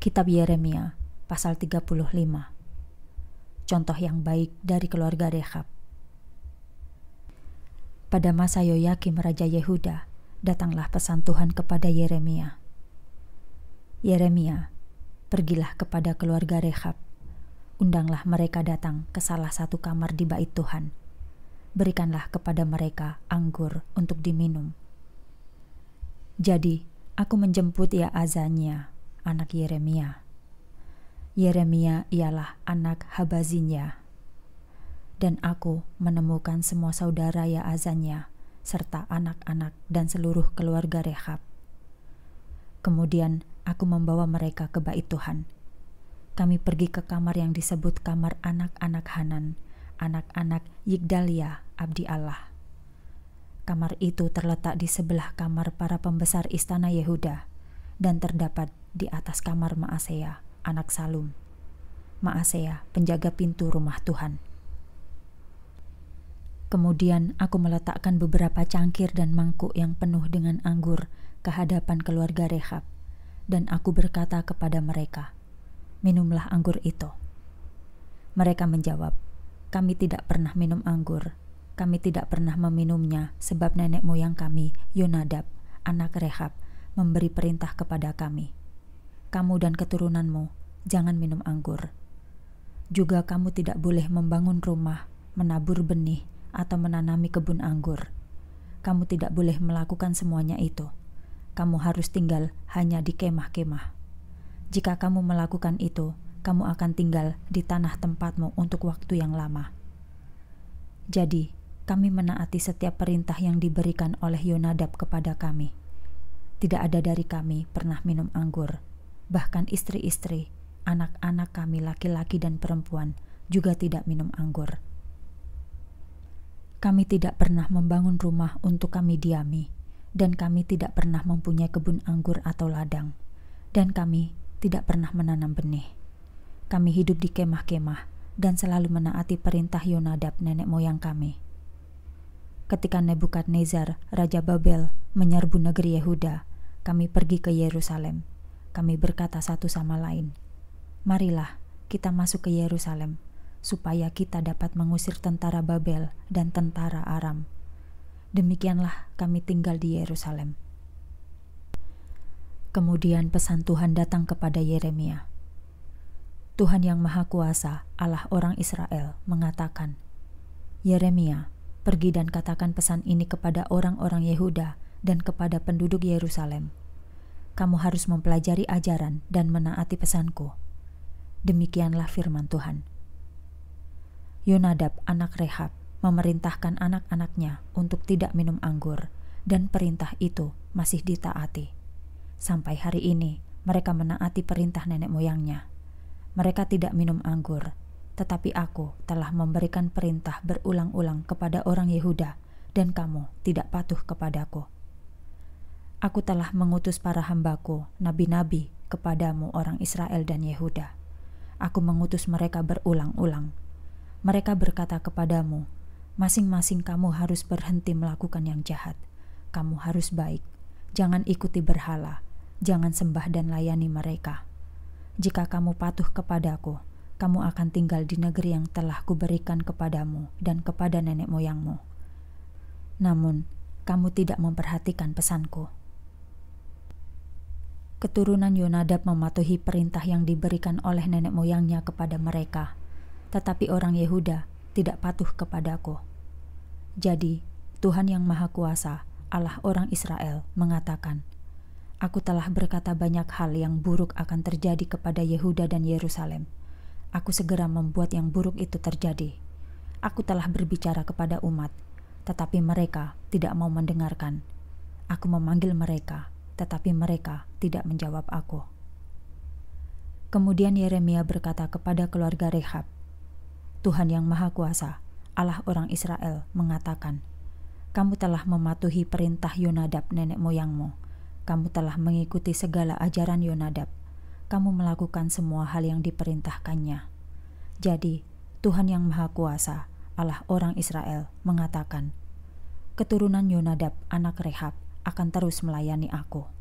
Kitab Yeremia pasal 35. Contoh yang baik dari keluarga Rehab. Pada masa Yoyakim Raja Yehuda, datanglah pesan Tuhan kepada Yeremia. Yeremia, pergilah kepada keluarga Rehab. Undanglah mereka datang ke salah satu kamar di bait Tuhan. Berikanlah kepada mereka anggur untuk diminum. Jadi, aku menjemput ya Azania, anak Yeremia. Yeremia ialah anak Habazinya. Dan aku menemukan semua saudara Yaazannya, serta anak-anak dan seluruh keluarga Rehab. Kemudian aku membawa mereka ke bait Tuhan. Kami pergi ke kamar yang disebut kamar anak-anak Hanan, anak-anak Yigdalia, abdi Allah. Kamar itu terletak di sebelah kamar para pembesar istana Yehuda dan terdapat di atas kamar Maasea, anak Salum. Maasea, penjaga pintu rumah Tuhan. Kemudian aku meletakkan beberapa cangkir dan mangkuk yang penuh dengan anggur ke hadapan keluarga Rehab, dan aku berkata kepada mereka, "Minumlah anggur itu." Mereka menjawab, "Kami tidak pernah minum anggur. Kami tidak pernah meminumnya sebab nenek moyang kami, Yonadab, anak Rehab, memberi perintah kepada kami." kamu dan keturunanmu jangan minum anggur. Juga kamu tidak boleh membangun rumah, menabur benih, atau menanami kebun anggur. Kamu tidak boleh melakukan semuanya itu. Kamu harus tinggal hanya di kemah-kemah. Jika kamu melakukan itu, kamu akan tinggal di tanah tempatmu untuk waktu yang lama. Jadi, kami menaati setiap perintah yang diberikan oleh Yonadab kepada kami. Tidak ada dari kami pernah minum anggur bahkan istri-istri, anak-anak kami laki-laki dan perempuan juga tidak minum anggur. Kami tidak pernah membangun rumah untuk kami diami, dan kami tidak pernah mempunyai kebun anggur atau ladang, dan kami tidak pernah menanam benih. Kami hidup di kemah-kemah dan selalu menaati perintah Yonadab nenek moyang kami. Ketika Nebukadnezar, Raja Babel, menyerbu negeri Yehuda, kami pergi ke Yerusalem kami berkata satu sama lain, "Marilah kita masuk ke Yerusalem, supaya kita dapat mengusir tentara Babel dan tentara Aram." Demikianlah kami tinggal di Yerusalem. Kemudian pesan Tuhan datang kepada Yeremia. Tuhan yang Maha Kuasa, Allah orang Israel, mengatakan, "Yeremia, pergi dan katakan pesan ini kepada orang-orang Yehuda dan kepada penduduk Yerusalem." kamu harus mempelajari ajaran dan menaati pesanku. Demikianlah firman Tuhan. Yonadab, anak Rehab, memerintahkan anak-anaknya untuk tidak minum anggur, dan perintah itu masih ditaati. Sampai hari ini, mereka menaati perintah nenek moyangnya. Mereka tidak minum anggur, tetapi aku telah memberikan perintah berulang-ulang kepada orang Yehuda, dan kamu tidak patuh kepadaku.' Aku telah mengutus para hambaku, nabi-nabi, kepadamu orang Israel dan Yehuda. Aku mengutus mereka berulang-ulang. Mereka berkata kepadamu, masing-masing kamu harus berhenti melakukan yang jahat. Kamu harus baik. Jangan ikuti berhala. Jangan sembah dan layani mereka. Jika kamu patuh kepadaku, kamu akan tinggal di negeri yang telah kuberikan kepadamu dan kepada nenek moyangmu. Namun, kamu tidak memperhatikan pesanku keturunan Yonadab mematuhi perintah yang diberikan oleh nenek moyangnya kepada mereka, tetapi orang Yehuda tidak patuh kepadaku. Jadi, Tuhan Yang Maha Kuasa, Allah orang Israel, mengatakan, Aku telah berkata banyak hal yang buruk akan terjadi kepada Yehuda dan Yerusalem. Aku segera membuat yang buruk itu terjadi. Aku telah berbicara kepada umat, tetapi mereka tidak mau mendengarkan. Aku memanggil mereka, tetapi mereka tidak menjawab aku. Kemudian Yeremia berkata kepada keluarga Rehab, Tuhan yang Maha Kuasa, Allah orang Israel, mengatakan, Kamu telah mematuhi perintah Yonadab nenek moyangmu, kamu telah mengikuti segala ajaran Yonadab, kamu melakukan semua hal yang diperintahkannya. Jadi, Tuhan yang Maha Kuasa, Allah orang Israel, mengatakan, keturunan Yonadab, anak Rehab, akan terus melayani aku.